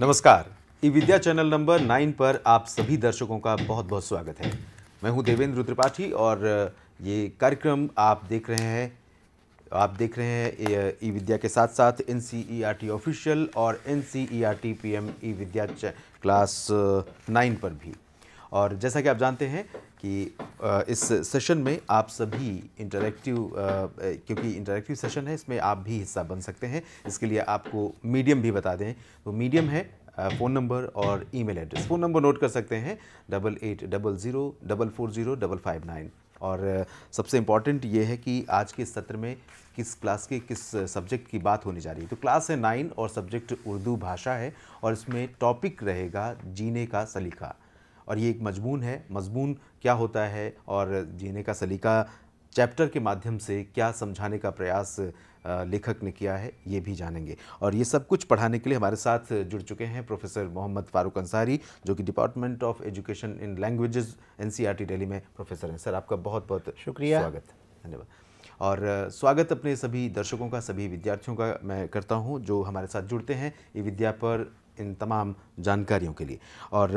नमस्कार e Vidya channel number nine पर आप सभी दर्शकों का बहुत बहुत स्वागत है मैं हूं देवेंद्र त्रिपाठी और ये कार्यक्रम आप देख रहे हैं आप देख रहे हैं ई विद्या के साथ साथ N C E R T official और N C E R T P M E Vidya class nine पर भी और जैसा कि आप जानते हैं कि इस सेशन में आप सभी इंटरेक्टिव क्योंकि इंटरेक्टिव सेशन है इसमें आप भी हिस्सा बन सकते हैं इसके लिए आपको मीडियम भी बता दें तो मीडियम है फ़ोन नंबर और email address phone number note कर सकते हैं double eight double zero double four zero double five nine और सबसे इम्पॉर्टेंट ये है कि आज के सत्र में किस क्लास के किस सब्जेक्ट की बात होने जा रही है तो क्लास है नाइन और सब्जेक्ट उर्दू भाषा है और इसमें टॉपिक रहेगा जीने का सलीका और ये एक मजमून है मजमून क्या होता है और जीने का सलीका चैप्टर के माध्यम से क्या समझाने का प्रयास लेखक ने किया है ये भी जानेंगे और ये सब कुछ पढ़ाने के लिए हमारे साथ जुड़ चुके हैं प्रोफेसर मोहम्मद फारूक अंसारी जो कि department of education in languages NCERT Delhi में प्रोफेसर हैं सर आपका बहुत बहुत शुक्रिया स्वागत धन्यवाद और स्वागत अपने सभी दर्शकों का सभी विद्यार्थियों का मैं करता हूं जो हमारे साथ जुड़ते हैं ई विद्या पर इन तमाम जानकारियों के लिए और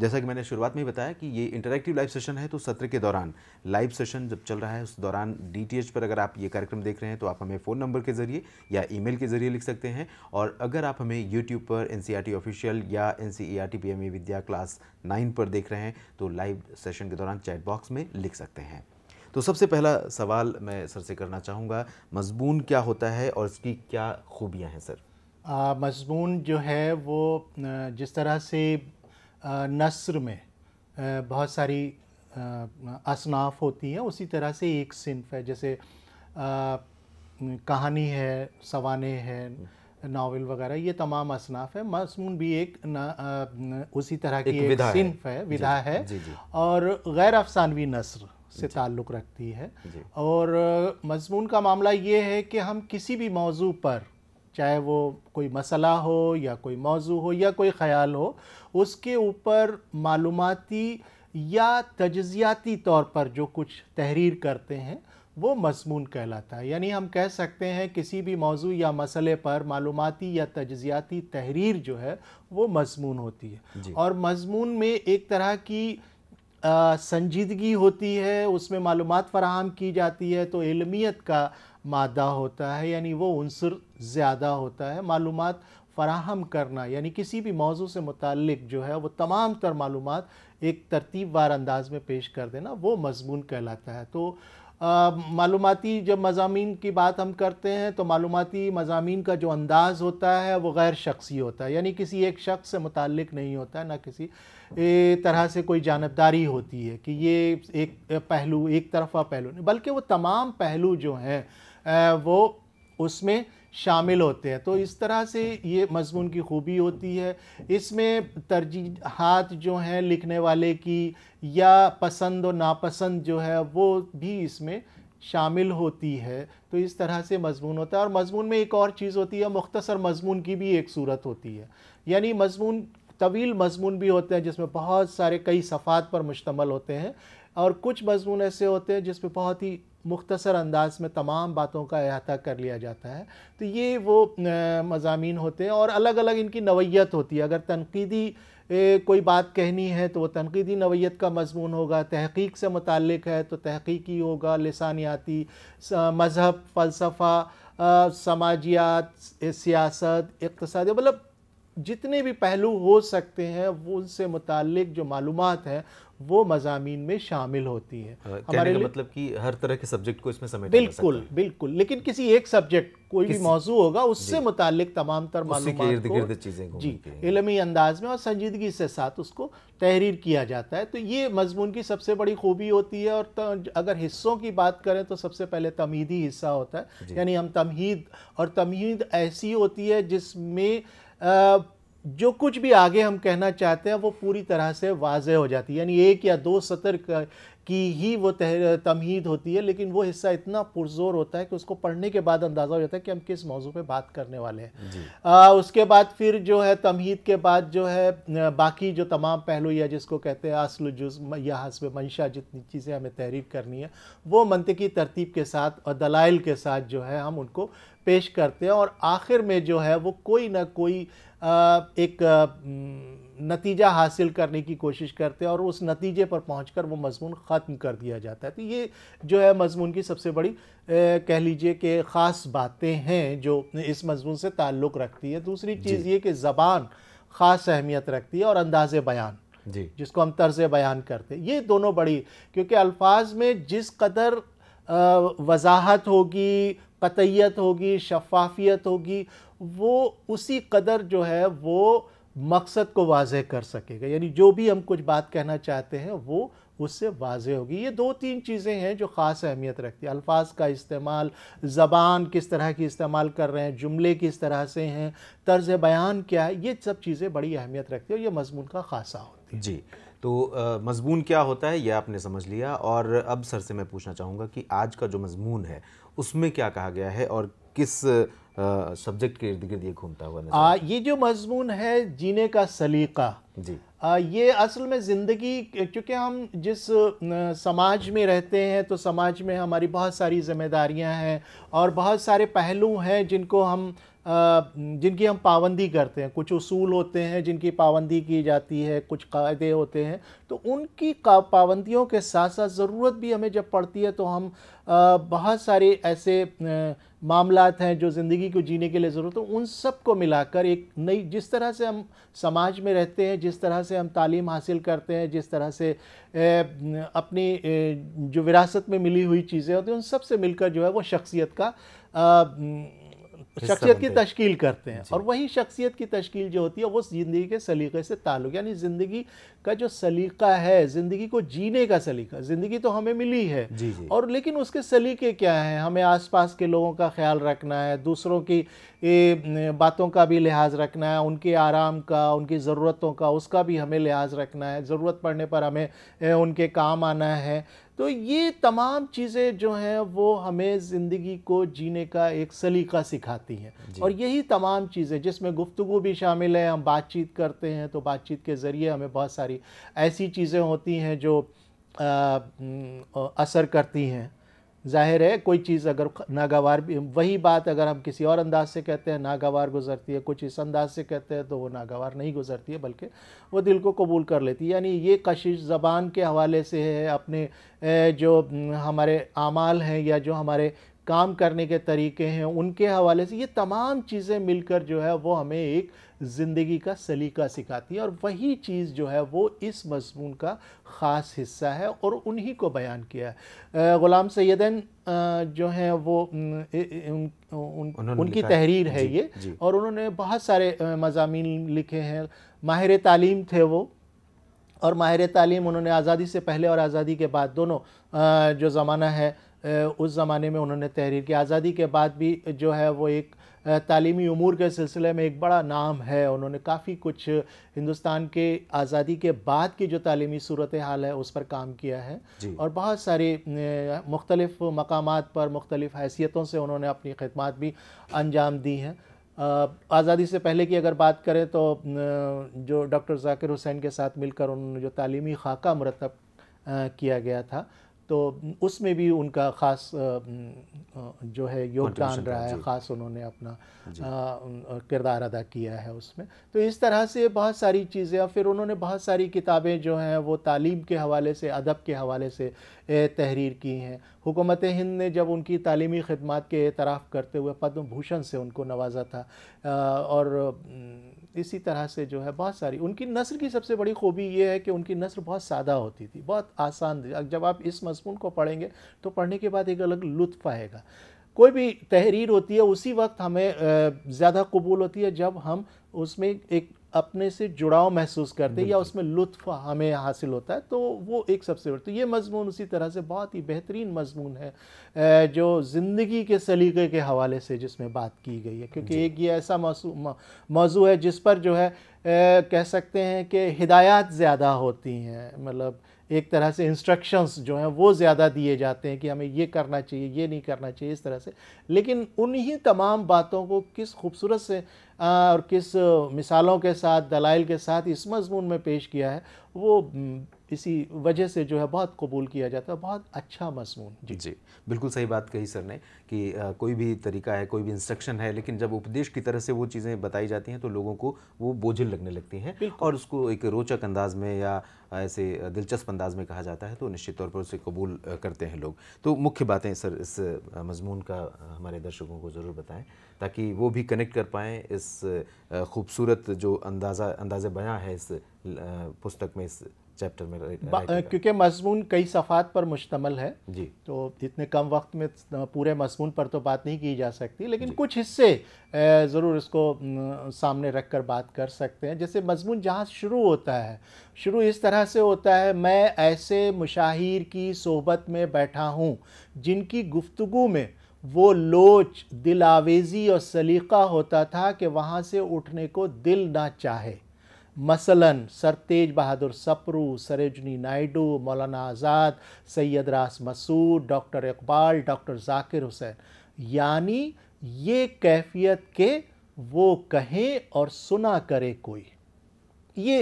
जैसा कि मैंने शुरुआत में ही बताया कि ये इंटरेक्टिव लाइव सेशन है तो सत्र के दौरान लाइव सेशन जब चल रहा है उस दौरान डीटीएच पर अगर आप ये कार्यक्रम देख रहे हैं तो आप हमें फ़ोन नंबर के ज़रिए या ईमेल के ज़रिए लिख सकते हैं और अगर आप हमें यूट्यूब पर एन ऑफिशियल e या N C e Vidya class nine पर देख रहे हैं तो लाइव सेशन के दौरान चैट बॉक्स में लिख सकते हैं तो सबसे पहला सवाल मैं सर से करना चाहूँगा मज़मून क्या होता है और इसकी क्या खूबियाँ हैं सर मजमून जो है वो जिस तरह से नसर में बहुत सारी असनाफ होती हैं उसी तरह से एक सिंफ है जैसे कहानी है सवाने है नावल वगैरह ये तमाम असनाफ है मसमून भी एक न, आ, उसी तरह की एक, एक सिनफ है विधा है जी, जी। और गैर अफसानवी नसर से ताल्लुक़ रखती है और मजमून का मामला ये है कि हम किसी भी मौजू पर चाहे वो कोई मसला हो या कोई मौजू हो या कोई ख़्याल हो उसके ऊपर मालूमती या तज़ियाती तौर पर जो कुछ तहरीर करते हैं वो मजमून कहलाता है यानी हम कह सकते हैं किसी भी मौजू या मसले पर मालूमती या तज़ियाती तहरीर जो है वो मजमून होती है और मजमून में एक तरह की आ, संजीदगी होती है उसमें मालूम फराहम की जाती है तो इलमियत का मादा होता है यानी वो उनसर ज़्यादा होता है मालूम फ़राहम करना यानी किसी भी मौजू से मुतल जो है वो तमाम तर मालूम एक तरतीब वार अंदाज में पेश कर देना वो मजमून कहलाता है तो मालूमती जब मजामी की बात हम करते हैं तो मालूमती मजामी का जो अंदाज़ होता है वह गैर शख्सी होता है यानी किसी एक शख्स से मुतल नहीं होता है ना किसी तरह से कोई जानबदारी होती है कि ये एक पहलू एक तरफा पहलू नहीं बल्कि वो तमाम पहलू जो हैं वो उसमें शामिल होते हैं तो इस तरह से ये मज़मून की खूबी होती है इसमें तरजीहत जो हैं लिखने वाले की या पसंद और नापसंद जो है वो भी इसमें शामिल होती है तो इस तरह से मजमून होता है और मजमून में एक और चीज़ होती है मुख्तसर मजमून की भी एक सूरत होती है यानी मजमून तवील मजमून भी होते हैं जिसमें बहुत सारे कई सफ़ात पर मुश्तमल होते हैं और कुछ मजमून ऐसे होते हैं जिसमें बहुत ही मुख्तसर अंदाज में तमाम बातों का अहाता कर लिया जाता है तो ये वो मजामी होते हैं और अलग अलग इनकी नवयत होती है अगर तनकीदी ए, कोई बात कहनी है तो वह तनकीदी नवयत का मजमून होगा तहकीक से मुतक है तो तहकीकी होगा लसानियाती मज़हब फ़लसफ़ा समाजियात सियासत इकतसाद मतलब जितने भी पहलू हो सकते हैं उनसे मुतक जो मालूम हैं वो मजामी में शामिल होती है हाँ, हमारे का मतलब कि हर तरह के सब्जेक्ट को इसमें समेट बिल्कुल बिल्कुल लेकिन किसी एक सब्जेक्ट कोई भी मौजू होगा उससे मुतालिक तमाम तर चीज़ें जी इलमी अंदाज में और संजीदगी से साथ उसको तहरीर किया जाता है तो ये मजमून की सबसे बड़ी खूबी होती है और अगर हिस्सों की बात करें तो सबसे पहले तमीदी हिस्सा होता है यानी हम तमहीद और तमहीद ऐसी होती है जिसमें जो कुछ भी आगे हम कहना चाहते हैं वो पूरी तरह से वाज हो जाती है यानी एक या दो सतर की ही वो तमहीद होती है लेकिन वो हिस्सा इतना पुरजोर होता है कि उसको पढ़ने के बाद अंदाज़ा हो जाता है कि हम किस मौजू पे बात करने वाले हैं उसके बाद फिर जो है तमहीद के बाद जो है बाकी जो तमाम पहलू या जिसको कहते हैं असल जुज या हसब मंशा जितनी चीज़ें हमें तहरीर करनी है वो मनतकी तरतीब के साथ और दलाइल के साथ जो है हम उनको पेश करते हैं और आखिर में जो है वो कोई ना कोई एक नतीजा हासिल करने की कोशिश करते हैं और उस नतीजे पर पहुंचकर वो मजमून ख़त्म कर दिया जाता है तो ये जो है मजमून की सबसे बड़ी कह लीजिए कि ख़ास बातें हैं जो इस मजमून से ताल्लुक़ रखती है दूसरी चीज़ ये कि ज़बान ख़ास अहमियत रखती है और अंदाज़ बयान जी जिसको हम तर्ज बयान करते हैं ये दोनों बड़ी क्योंकि अल्फाज में जिस कदर वजाहत होगी कतयत होगी शफाफियत होगी वो उसी कदर जो है वो मकसद को वाज कर सकेगा यानी जो भी हम कुछ बात कहना चाहते हैं वो उससे वाज होगी ये दो तीन चीज़ें हैं जो ख़ास अहमियत रखती है अल्फाज का इस्तेमाल ज़बान किस तरह की इस्तेमाल कर रहे हैं जुमले किस तरह से हैं तर्ज बयान क्या है ये सब चीज़ें बड़ी अहमियत रखती है और ये मजमून का खासा होती है जी तो मजमून क्या होता है ये आपने समझ लिया और अब सर से मैं पूछना चाहूँगा कि आज का जो मजमून है उसमें क्या कहा गया है और किस सब्जेक्ट के इर्द गिर्द ये घूमता हुआ आ, ये जो मजमून है जीने का सलीका जी आ, ये असल में ज़िंदगी क्योंकि हम जिस न, समाज में रहते हैं तो समाज में हमारी बहुत सारी जिम्मेदारियां हैं और बहुत सारे पहलू हैं जिनको हम आ, जिनकी हम पाबंदी करते हैं कुछ उसूल होते हैं जिनकी पाबंदी की जाती है कुछ कायदे होते हैं तो उनकी पाबंदियों के साथ साथ ज़रूरत भी हमें जब पड़ती है तो हम आ, बहुत सारे ऐसे मामला हैं जो ज़िंदगी को जीने के लिए ज़रूरत हो तो उन सब को मिलाकर एक नई जिस तरह से हम समाज में रहते हैं जिस तरह से हम तालीम हासिल करते हैं जिस तरह से अपनी जो विरासत में मिली हुई चीज़ें होती हैं उन सब से मिलकर जो है वो शख्सियत का शख्सियत की तश्कील करते हैं और वही शख्सियत की तश्कील जो होती है वो ज़िंदगी के सलीक़े से ताल्लुक यानी ज़िंदगी का जो सलीका है ज़िंदगी को जीने का सलीका ज़िंदगी तो हमें मिली है जी जी। और लेकिन उसके सलीके क्या हैं हमें आसपास के लोगों का ख्याल रखना है दूसरों की बातों का भी लिहाज रखना है उनके आराम का उनकी ज़रूरतों का उसका भी हमें लिहाज रखना है ज़रूरत पड़ने पर हमें उनके काम आना है तो ये तमाम चीज़ें जो हैं वो हमें ज़िंदगी को जीने का एक सलीका सिखाती हैं और यही तमाम चीज़ें जिसमें गुफ्तु भी शामिल है हम बातचीत करते हैं तो बातचीत के ज़रिए हमें बहुत सारी ऐसी चीज़ें होती हैं जो आ, असर करती हैं जाहिर है कोई चीज़ अगर नागावार भी वही बात अगर हम किसी और अंदाज से कहते हैं नागावार गुजरती है कुछ इस अंदाज से कहते हैं तो वो नागावार नहीं गुजरती है बल्कि वो दिल को कबूल कर लेती है यानी ये कशिश ज़बान के हवाले से है अपने जो हमारे आमाल हैं या जो हमारे काम करने के तरीके हैं उनके हवाले से ये तमाम चीज़ें मिलकर जो है वो हमें एक ज़िंदगी का सलीका सिखाती है और वही चीज़ जो है वो इस मजमून का ख़ास हिस्सा है और उन्हीं को बयान किया है ग़ुलाम सैदन जो हैं वो उन, उन, उन उनकी तहरीर है ये और उन्होंने बहुत सारे मजामी लिखे हैं माहिर तालीम थे वो और माहिर तालीम उन्होंने आज़ादी से पहले और आज़ादी के बाद दोनों जो ज़माना है उस ज़माने में उन्होंने तहरीर की आज़ादी के बाद भी जो है वो एक तालीमी अमूर के सिलसिले में एक बड़ा नाम है उन्होंने काफ़ी कुछ हिंदुस्तान के आज़ादी के बाद की जो तालीमी सूरत हाल है उस पर काम किया है और बहुत सारे मुख्तलिफ़ मकाम पर मुख्तलिफ़ हैसियतों से उन्होंने अपनी खदमात भी अंजाम दी हैं आज़ादी से पहले की अगर बात करें तो जो डॉक्टर जाकिर हुसैन के साथ मिलकर उन्होंने जो तालीमी खाका मरतब किया गया था तो उसमें भी उनका ख़ास जो है योगदान रहा है ख़ास उन्होंने अपना किरदार अदा किया है उसमें तो इस तरह से बहुत सारी चीज़ें और फिर उन्होंने बहुत सारी किताबें जो हैं वो तालीम के हवाले से अदब के हवाले से तहरीर की हैं हुकूमत हिंद ने जब उनकी तालीमी खदमात के एतराफ़ करते हुए पद्म भूषण से उनको नवाजा था और इसी तरह से जो है बहुत सारी उनकी नस्ल की सबसे बड़ी खूबी ये है कि उनकी नस्ल बहुत सादा होती थी बहुत आसान जब आप इस मजमून को पढ़ेंगे तो पढ़ने के बाद एक अलग लुत्फ आएगा कोई भी तहरीर होती है उसी वक्त हमें ज़्यादा कबूल होती है जब हम उसमें एक अपने से जुड़ाव महसूस करते हैं या उसमें लुत्फ हमें हासिल होता है तो वो एक सबसे बड़ी तो ये मजमून उसी तरह से बहुत ही बेहतरीन मजमून है जो ज़िंदगी के सलीके के हवाले से जिसमें बात की गई है क्योंकि एक ये ऐसा मौजू है जिस पर जो है कह सकते हैं कि हिदायत ज़्यादा होती हैं मतलब एक तरह से इंस्ट्रक्शंस जो हैं वो ज़्यादा दिए जाते हैं कि हमें ये करना चाहिए ये नहीं करना चाहिए इस तरह से लेकिन उन्हीं तमाम बातों को किस खूबसूरत से और किस मिसालों के साथ दलाइल के साथ इस मजमून में पेश किया है वो इसी वजह से जो है बहुत कबूल किया जाता है बहुत अच्छा मजमून जी जी बिल्कुल सही बात कही सर ने कि आ, कोई भी तरीका है कोई भी इंस्ट्रक्शन है लेकिन जब उपदेश की तरह से वो चीज़ें बताई जाती हैं तो लोगों को वो बोझिल लगने लगती हैं और उसको एक रोचक अंदाज में या ऐसे दिलचस्प अंदाज में कहा जाता है तो निश्चित तौर पर उसे कबूल करते हैं लोग तो मुख्य बातें सर इस मजमून का हमारे दर्शकों को ज़रूर बताएँ ताकि वो भी कनेक्ट कर पाएँ इस इस खूबसूरत जो अंदाज़ा अंदाज़ बयाँ है इस पुस्तक में इस चैप्टर में क्योंकि मजमून कई सफ़ात पर मुश्तमल है जी तो इतने कम वक्त में पूरे मजमून पर तो बात नहीं की जा सकती लेकिन कुछ हिस्से ज़रूर इसको सामने रख कर बात कर सकते हैं जैसे मजमून जहाँ शुरू होता है शुरू इस तरह से होता है मैं ऐसे मुशाहिर की सोबत में बैठा हूँ जिनकी गुफ्तु में वो लोच दिल आवेज़ी और सलीका होता था कि वहाँ से उठने को दिल ना चाहे मसलन तेज बहादुर सपरू सरोजनी नायडू मौलाना आज़ाद सैयद रास मसूद डॉक्टर इकबाल डॉक्टर जाकिर हुसैन यानी ये कैफियत के वो कहें और सुना करे कोई ये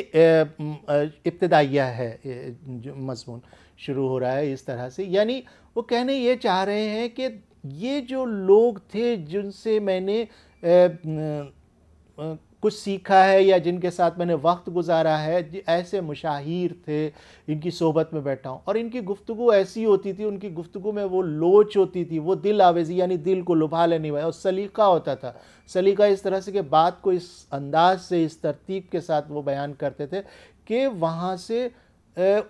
इब्तदाइया है जो मजमून शुरू हो रहा है इस तरह से यानी वो कहने ये चाह रहे हैं कि ये जो लोग थे जिनसे मैंने ए, न, न, कुछ सीखा है या जिनके साथ मैंने वक्त गुजारा है ऐसे मुशाहिर थे इनकी सोबत में बैठा हूँ और इनकी गुफ्तु ऐसी होती थी उनकी गुफ्तु में वो लोच होती थी वो दिल आवेजी यानी दिल को लुभा लेने वाला और सलीका होता था सलीका इस तरह से कि बात को इस अंदाज से इस तरतीब के साथ वो बयान करते थे कि वहाँ से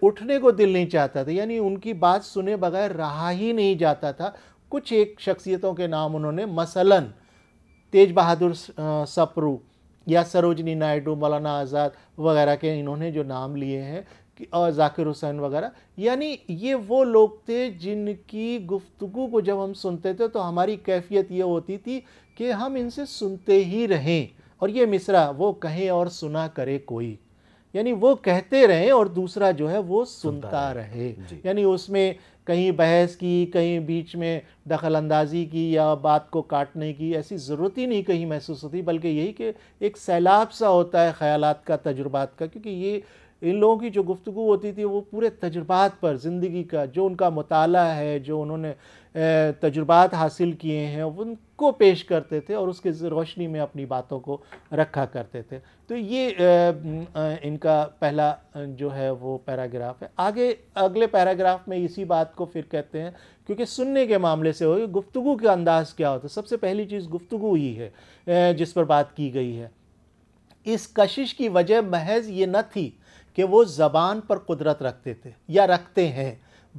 उठने को दिल नहीं चाहता था यानी उनकी बात सुने बगैर रहा ही नहीं जाता था कुछ एक शख्सियतों के नाम उन्होंने मसलन तेज बहादुर सपरू या सरोजनी नायडू मौलाना आज़ाद वगैरह के इन्होंने जो नाम लिए हैं और जाकिर हुसैन वगैरह यानी ये वो लोग थे जिनकी गुफ्तु को जब हम सुनते थे तो हमारी कैफियत ये होती थी कि हम इनसे सुनते ही रहें और ये मिसरा वो कहें और सुना करे कोई यानी वो कहते रहे और दूसरा जो है वो सुनता, सुनता रहे, यानी उसमें कहीं बहस की कहीं बीच में दखल अंदाजी की या बात को काटने की ऐसी ज़रूरत ही नहीं कहीं महसूस होती बल्कि यही कि एक सैलाब सा होता है ख्यालात का तजुर्बात का क्योंकि ये इन लोगों की जो गुफ्तु होती थी वो पूरे तजुर्बात पर ज़िंदगी का जो उनका मताल है जो उन्होंने तजुर्बात हासिल किए हैं उनको पेश करते थे और उसके रोशनी में अपनी बातों को रखा करते थे तो ये इनका पहला जो है वो पैराग्राफ है आगे अगले पैराग्राफ में इसी बात को फिर कहते हैं क्योंकि सुनने के मामले से हो गुफ्तु का अंदाज़ क्या होता है सबसे पहली चीज़ गुफ्तु ही है जिस पर बात की गई है इस कशिश की वजह महज ये न थी कि वो ज़बान पर कुदरत रखते थे या रखते हैं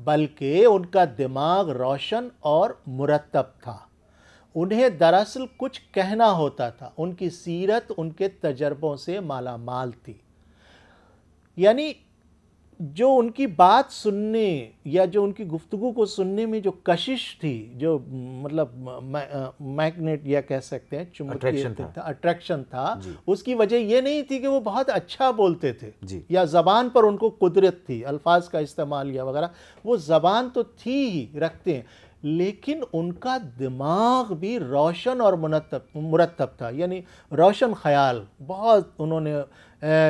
बल्कि उनका दिमाग रोशन और मुरतब था उन्हें दरअसल कुछ कहना होता था उनकी सीरत उनके तजर्बों से मालामाल थी यानी जो उनकी बात सुनने या जो उनकी गुफ्तु को सुनने में जो कशिश थी जो मतलब मैग्नेट या कह सकते हैं अट्रैक्शन था, था उसकी वजह ये नहीं थी कि वो बहुत अच्छा बोलते थे या ज़बान पर उनको कुदरत थी अल्फाज का इस्तेमाल या वगैरह वो ज़बान तो थी ही रखते हैं लेकिन उनका दिमाग भी रोशन और मुनतब मुरतब था यानी रोशन ख्याल बहुत उन्होंने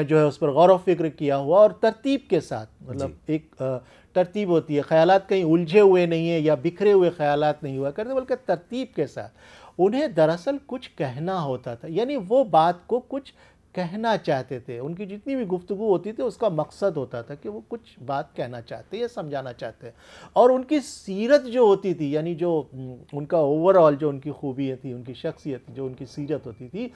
जो है उस पर गौर फिक्र किया हुआ और तरतीब के साथ मतलब एक तरतीब होती है ख्याल कहीं उलझे हुए नहीं है या बिखरे हुए ख्याल नहीं हुआ करते बल्कि तरतीब के साथ उन्हें दरअसल कुछ कहना होता था यानी वो बात को कुछ कहना चाहते थे उनकी जितनी भी गुफ्तु होती थी उसका मकसद होता था कि वो कुछ बात कहना चाहते या समझाना चाहते और उनकी सीरत जो होती थी यानी जो उनका ओवरऑल जो उनकी खूबियाँ थी उनकी शख्सियत जो उनकी सीरत होती थी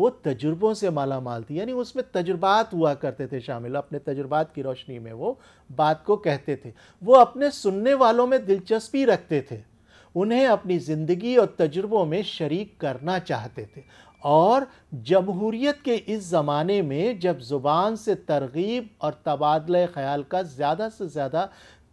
वो तजुर्बों से माला माल थी यानी उसमें तजुर्बात हुआ करते थे शामिल अपने तजुर्बात की रोशनी में वो बात को कहते थे वो अपने सुनने वालों में दिलचस्पी रखते थे उन्हें अपनी ज़िंदगी और तजुर्बों में शरीक करना चाहते थे और जमहूरीत के इस ज़माने में जब ज़ुबान से तरगीब और तबादला ख्याल का ज़्यादा से ज़्यादा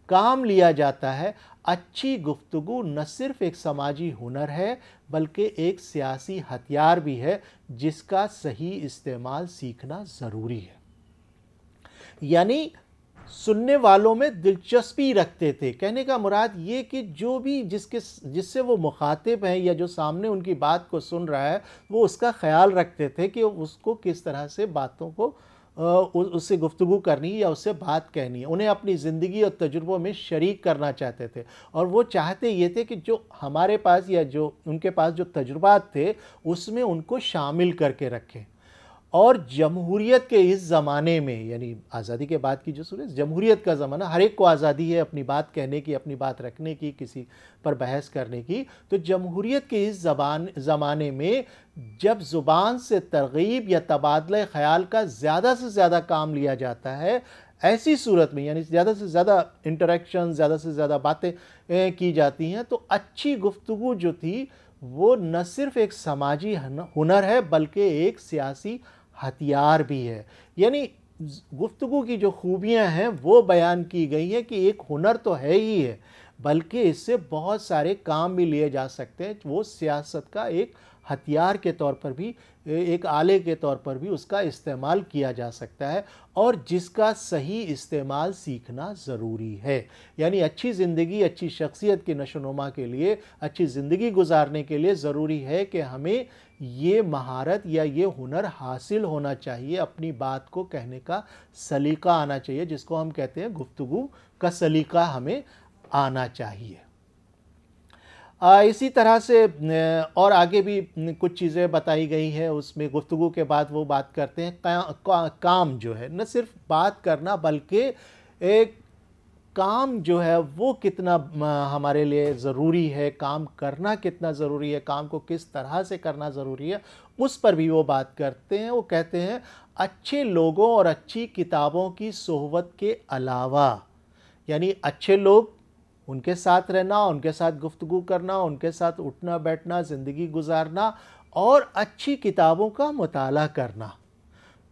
काम लिया जाता है अच्छी गुफ्तु न सिर्फ एक समाजी हुनर है बल्कि एक सियासी हथियार भी है जिसका सही इस्तेमाल सीखना ज़रूरी है यानी सुनने वालों में दिलचस्पी रखते थे कहने का मुराद ये कि जो भी जिसके जिससे वो मुखातिब हैं या जो सामने उनकी बात को सुन रहा है वो उसका ख्याल रखते थे कि उसको किस तरह से बातों को उससे गुफ्तु करनी या उससे बात कहनी है उन्हें अपनी ज़िंदगी और तजुर्बों में शरीक करना चाहते थे और वो चाहते ये थे कि जो हमारे पास या जो उनके पास जो तजुर्बात थे उसमें उनको शामिल करके रखें और जमहूरीत के इस ज़माने में यानी आज़ादी के बाद की जो सूरत जमहूरीत का ज़माना हर एक को आज़ादी है अपनी बात कहने की अपनी बात रखने की किसी पर बहस करने की तो जमहूरीत के इस जबान ज़माने में जब ज़ुबान से तरगीब या तबादला ख्याल का ज़्यादा से ज़्यादा काम लिया जाता है ऐसी सूरत में यानी ज़्यादा से ज़्यादा इंटरेक्शन ज़्यादा से ज़्यादा बातें की जाती हैं तो अच्छी गुफ्तु जो थी वो न सिर्फ एक समाजी हुनर है बल्कि एक सियासी हथियार भी है यानी गुफ्तु की जो खूबियां हैं वो बयान की गई हैं कि एक हुनर तो है ही है बल्कि इससे बहुत सारे काम भी लिए जा सकते हैं वो सियासत का एक हथियार के तौर पर भी एक आले के तौर पर भी उसका इस्तेमाल किया जा सकता है और जिसका सही इस्तेमाल सीखना ज़रूरी है यानी अच्छी ज़िंदगी अच्छी शख्सियत की नशोनुमा के लिए अच्छी ज़िंदगी गुजारने के लिए ज़रूरी है कि हमें ये महारत या ये हुनर हासिल होना चाहिए अपनी बात को कहने का सलीका आना चाहिए जिसको हम कहते हैं गुफ्तगु का सलीका हमें आना चाहिए इसी तरह से और आगे भी कुछ चीज़ें बताई गई हैं उसमें गुफ्तु के बाद वो बात करते हैं का, का, काम जो है न सिर्फ बात करना बल्कि एक काम जो है वो कितना हमारे लिए ज़रूरी है काम करना कितना ज़रूरी है काम को किस तरह से करना ज़रूरी है उस पर भी वो बात करते हैं वो कहते हैं अच्छे लोगों और अच्छी किताबों की सोहबत के अलावा यानी अच्छे लोग उनके साथ रहना उनके साथ गुफ्तगु करना उनके साथ उठना बैठना ज़िंदगी गुजारना और अच्छी किताबों का मताल करना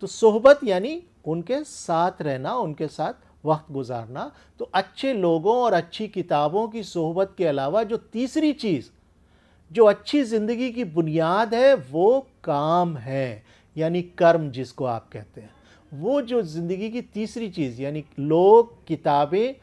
तो सोहबत यानी उनके साथ रहना उनके साथ वक्त गुजारना तो अच्छे लोगों और अच्छी किताबों की सोहबत के अलावा जो तीसरी चीज़ जो अच्छी ज़िंदगी की बुनियाद है वो काम है यानी कर्म जिसको आप कहते हैं वो जो ज़िंदगी की तीसरी चीज़ यानी लोग किताबें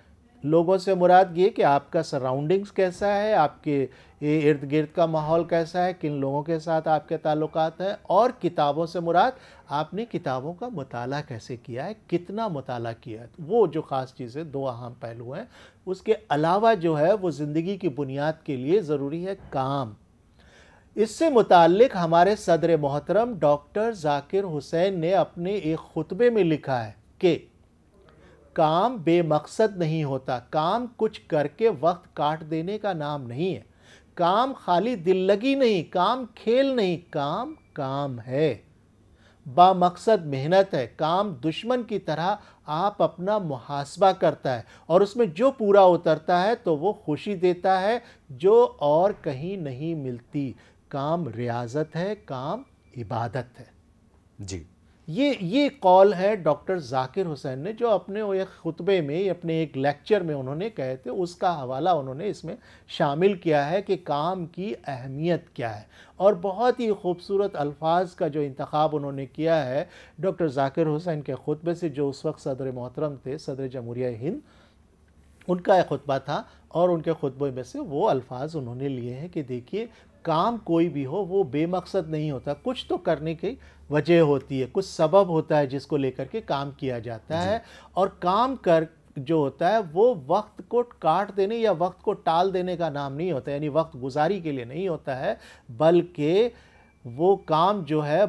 लोगों से मुराद ये कि आपका सराउंडिंग्स कैसा है आपके ये इर्द गिर्द का माहौल कैसा है किन लोगों के साथ आपके ताल्लुक हैं और किताबों से मुराद आपने किताबों का मताल कैसे किया है कितना मताल किया है वो जो ख़ास चीज़ें दो अहम पहलू हैं उसके अलावा जो है वो ज़िंदगी की बुनियाद के लिए ज़रूरी है काम इससे मुतक हमारे सदर मोहतरम डॉक्टर जाकिर हुसैन ने अपने एक ख़ुतबे में लिखा है कि काम बेमकसद नहीं होता काम कुछ करके वक्त काट देने का नाम नहीं है काम खाली दिल लगी नहीं काम खेल नहीं काम काम है बामकसद मेहनत है काम दुश्मन की तरह आप अपना मुहासबा करता है और उसमें जो पूरा उतरता है तो वो खुशी देता है जो और कहीं नहीं मिलती काम रियाजत है काम इबादत है जी ये ये कॉल है डॉक्टर जाकिर हुसैन ने जो अपने एक खुतबे में अपने एक लेक्चर में उन्होंने कहे थे उसका हवाला उन्होंने इसमें शामिल किया है कि काम की अहमियत क्या है और बहुत ही खूबसूरत अल्फाज का जो इंतखब उन्होंने किया है डॉक्टर जाकिर हुसैन के खुतबे से जो उस वक्त सदर मोहतरम थे सदर जमहूरिया हिंद उनका एक खुतबा था और उनके खुतबे में से वो अल्फाज उन्होंने लिए हैं कि देखिए काम कोई भी हो वो बेमकसद नहीं होता कुछ तो करने की वजह होती है कुछ सबब होता है जिसको लेकर के काम किया जाता है और काम कर जो होता है वो वक्त को काट देने या वक्त को टाल देने का नाम नहीं होता यानी वक्त गुजारी के लिए नहीं होता है बल्कि वो काम जो है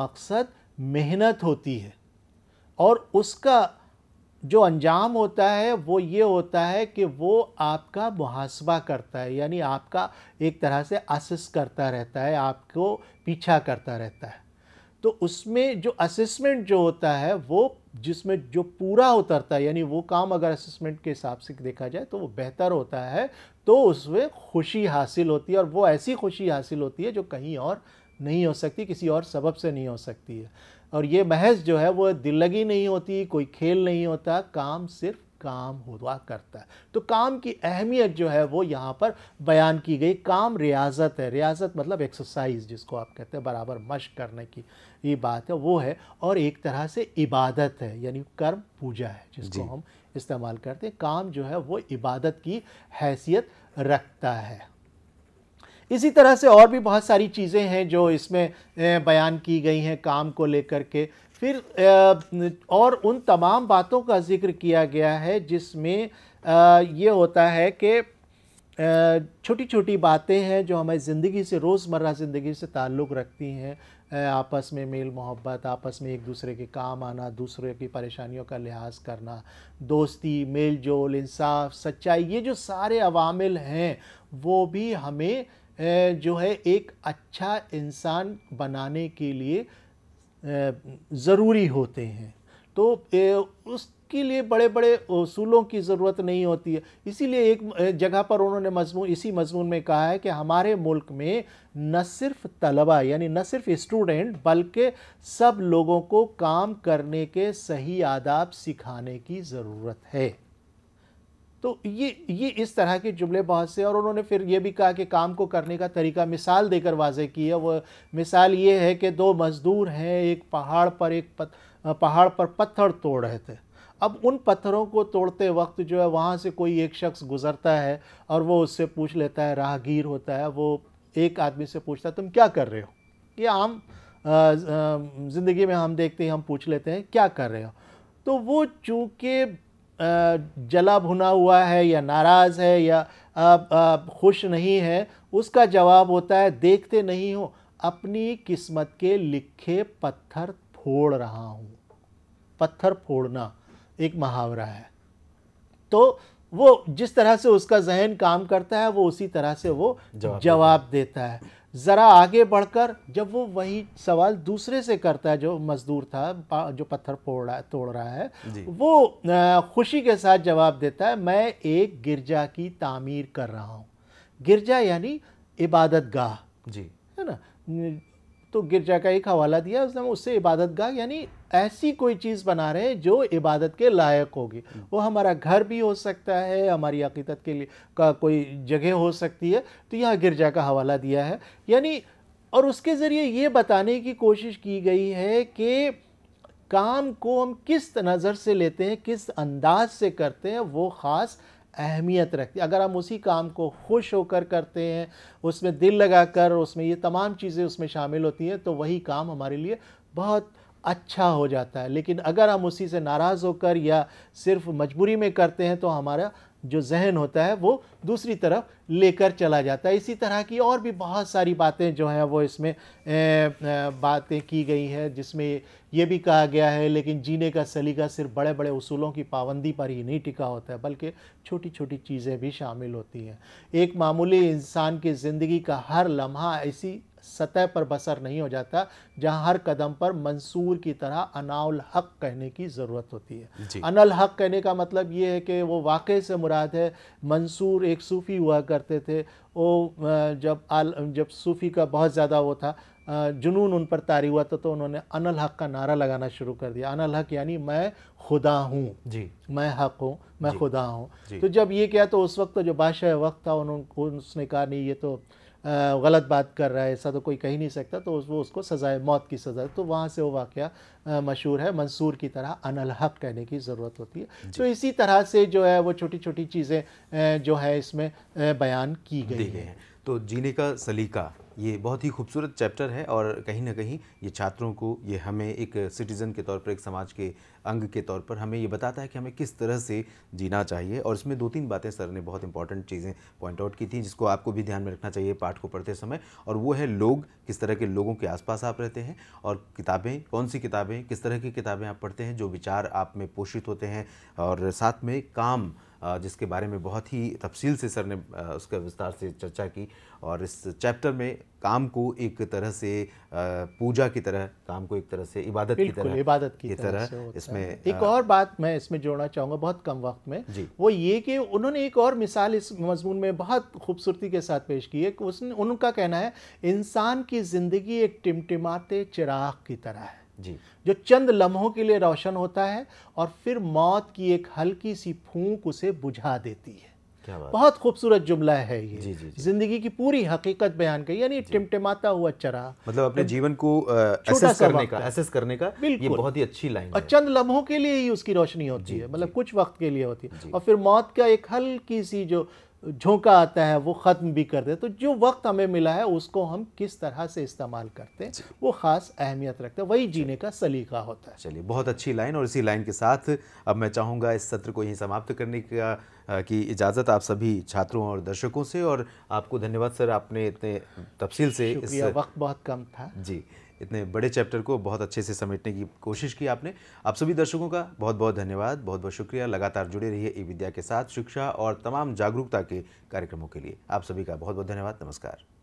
मकसद मेहनत होती है और उसका जो अंजाम होता है वो ये होता है कि वो आपका मुहासबा करता है यानी आपका एक तरह से असिस करता रहता है आपको पीछा करता रहता है तो उसमें जो असेसमेंट जो होता है वो जिसमें जो पूरा उतरता है यानी वो काम अगर असेसमेंट के हिसाब से देखा जाए तो वो बेहतर होता है तो उसमें खुशी हासिल होती है और वो ऐसी खुशी हासिल होती है जो कहीं और नहीं हो सकती किसी और सबब से नहीं हो सकती है और ये महज जो है वो दिल लगी नहीं होती कोई खेल नहीं होता काम सिर्फ काम हुआ करता है तो काम की अहमियत जो है वो यहाँ पर बयान की गई काम रियाजत है रियाजत मतलब एक्सरसाइज जिसको आप कहते हैं बराबर मश्क करने की ये बात है वो है और एक तरह से इबादत है यानी कर्म पूजा है जिसको हम इस्तेमाल करते हैं काम जो है वो इबादत की हैसियत रखता है इसी तरह से और भी बहुत सारी चीज़ें हैं जो इसमें बयान की गई हैं काम को लेकर के फिर और उन तमाम बातों का जिक्र किया गया है जिसमें ये होता है कि छोटी छोटी बातें हैं जो हमें ज़िंदगी से रोज़मर्रा ज़िंदगी से ताल्लुक़ रखती हैं आपस में मेल मोहब्बत आपस में एक दूसरे के काम आना दूसरे की परेशानियों का लिहाज करना दोस्ती मेल जोल इंसाफ सच्चाई ये जो सारे अवामिल हैं वो भी हमें जो है एक अच्छा इंसान बनाने के लिए ज़रूरी होते हैं तो उसके लिए बड़े बड़े असूलों की ज़रूरत नहीं होती है इसीलिए एक जगह पर उन्होंने मजमू इसी मजमून में कहा है कि हमारे मुल्क में न सिर्फ तलबा यानी न सिर्फ स्टूडेंट बल्कि सब लोगों को काम करने के सही आदाब सिखाने की ज़रूरत है तो ये ये इस तरह के जुमले बहुत से और उन्होंने फिर ये भी कहा कि काम को करने का तरीका मिसाल देकर वाजे की है वह मिसाल ये है कि दो मज़दूर हैं एक पहाड़ पर एक पत, पहाड़ पर पत्थर तोड़ रहे थे अब उन पत्थरों को तोड़ते वक्त जो है वहाँ से कोई एक शख्स गुज़रता है और वो उससे पूछ लेता है राहगीर होता है वो एक आदमी से पूछता है तुम क्या कर रहे हो ये आम ज़िंदगी में हम देखते हैं हम पूछ लेते हैं क्या कर रहे हो तो वो चूँकि जला भुना हुआ है या नाराज़ है या आप, आप खुश नहीं है उसका जवाब होता है देखते नहीं हो अपनी किस्मत के लिखे पत्थर फोड़ रहा हूँ पत्थर फोड़ना एक मुहावरा है तो वो जिस तरह से उसका जहन काम करता है वो उसी तरह से वो जवाब देता है ज़रा आगे बढ़कर जब वो वही सवाल दूसरे से करता है जो मज़दूर था जो पत्थर फोड़ रहा तोड़ रहा है वो खुशी के साथ जवाब देता है मैं एक गिरजा की तामीर कर रहा हूँ गिरजा यानी इबादत गाह जी है ना तो गिरजा का एक हवाला दिया उसने उससे इबादत गाह यानी ऐसी कोई चीज़ बना रहे हैं जो इबादत के लायक होगी वो हमारा घर भी हो सकता है हमारी अकीदत के लिए का कोई जगह हो सकती है तो यह गिरजा का हवाला दिया है यानी और उसके ज़रिए ये बताने की कोशिश की गई है कि काम को हम किस नज़र से लेते हैं किस अंदाज से करते हैं वो ख़ास अहमियत रखती अगर हम उसी काम को खुश होकर करते हैं उसमें दिल लगा कर उसमें ये तमाम चीज़ें उसमें शामिल होती हैं तो वही काम हमारे लिए बहुत अच्छा हो जाता है लेकिन अगर हम उसी से नाराज़ होकर या सिर्फ मजबूरी में करते हैं तो हमारा जो जहन होता है वो दूसरी तरफ लेकर चला जाता है इसी तरह की और भी बहुत सारी बातें जो हैं वो इसमें बातें की गई हैं जिसमें ये भी कहा गया है लेकिन जीने का सलीका सिर्फ बड़े बड़े उसूलों की पाबंदी पर ही नहीं टिका होता है बल्कि छोटी छोटी चीज़ें भी शामिल होती हैं एक मामूली इंसान की ज़िंदगी का हर लम्हा इसी सतह पर बसर नहीं हो जाता जहां हर कदम पर मंसूर की तरह अनाउल हक कहने की ज़रूरत होती है अनल हक कहने का मतलब ये है कि वो वाकई से मुराद है मंसूर एक सूफ़ी हुआ करते थे वो जब आल जब सूफ़ी का बहुत ज़्यादा वो था जुनून उन पर तारी हुआ था तो उन्होंने अनल हक का नारा लगाना शुरू कर दिया अनल हक यानी मैं खुदा हूँ जी मैं हक हूँ मैं खुदा हूँ तो जब ये किया तो उस वक्त तो जो बादशाह वक्त था उन्होंने उसने कहा नहीं ये तो गलत बात कर रहा है ऐसा तो कोई कह ही नहीं सकता तो वो उसको सज़ाए मौत की सज़ा तो वहाँ से वो वाक़ मशहूर है मंसूर की तरह अनलहक कहने की ज़रूरत होती है तो इसी तरह से जो है वो छोटी छोटी चीज़ें जो है इसमें बयान की गई हैं तो जीने का सलीका ये बहुत ही खूबसूरत चैप्टर है और कहीं ना कहीं ये छात्रों को ये हमें एक सिटीज़न के तौर पर एक समाज के अंग के तौर पर हमें ये बताता है कि हमें किस तरह से जीना चाहिए और इसमें दो तीन बातें सर ने बहुत इंपॉर्टेंट चीज़ें पॉइंट आउट की थी जिसको आपको भी ध्यान में रखना चाहिए पाठ को पढ़ते समय और वो है लोग किस तरह के लोगों के आसपास आप रहते हैं और किताबें कौन सी किताबें किस तरह की किताबें आप पढ़ते हैं जो विचार आप में पोषित होते हैं और साथ में काम जिसके बारे में बहुत ही तफसील से सर ने उसका विस्तार से चर्चा की और इस चैप्टर में काम को एक तरह से पूजा की तरह काम को एक तरह से इबादत की तरह इबादत की, की तरह, तरह इसमें एक और बात मैं इसमें जोड़ना चाहूँगा बहुत कम वक्त में वो ये कि उन्होंने एक और मिसाल इस मजमून में बहुत खूबसूरती के साथ पेश की है उसने उनका कहना है इंसान की ज़िंदगी एक टिमटिमाते चिराग की तरह है जी जो चंद लम्हों के लिए रोशन होता है और फिर मौत की एक हल्की सी फूंक उसे बुझा देती है क्या बात बहुत खूबसूरत जुमला है ये जिंदगी की पूरी हकीकत बयान कर यानी टिमटिमाता हुआ चरा मतलब अपने जीवन को एसेस करने का एसेस करने का ये बहुत ही अच्छी लाइन और चंद लम्हों के लिए ही उसकी रोशनी होती है मतलब कुछ वक्त के लिए होती है और फिर मौत का एक हल्की सी जो झोंका आता है वो ख़त्म भी कर दे तो जो वक्त हमें मिला है उसको हम किस तरह से इस्तेमाल करते हैं वो ख़ास अहमियत रखते हैं वही जीने का सलीका होता है चलिए बहुत अच्छी लाइन और इसी लाइन के साथ अब मैं चाहूँगा इस सत्र को यहीं समाप्त करने का की इजाज़त आप सभी छात्रों और दर्शकों से और आपको धन्यवाद सर आपने इतने तफसील से इस वक्त बहुत कम था जी इतने बड़े चैप्टर को बहुत अच्छे से समेटने की कोशिश की आपने आप सभी दर्शकों का बहुत बहुत धन्यवाद बहुत बहुत शुक्रिया लगातार जुड़े रहिए ई विद्या के साथ शिक्षा और तमाम जागरूकता के कार्यक्रमों के लिए आप सभी का बहुत बहुत धन्यवाद नमस्कार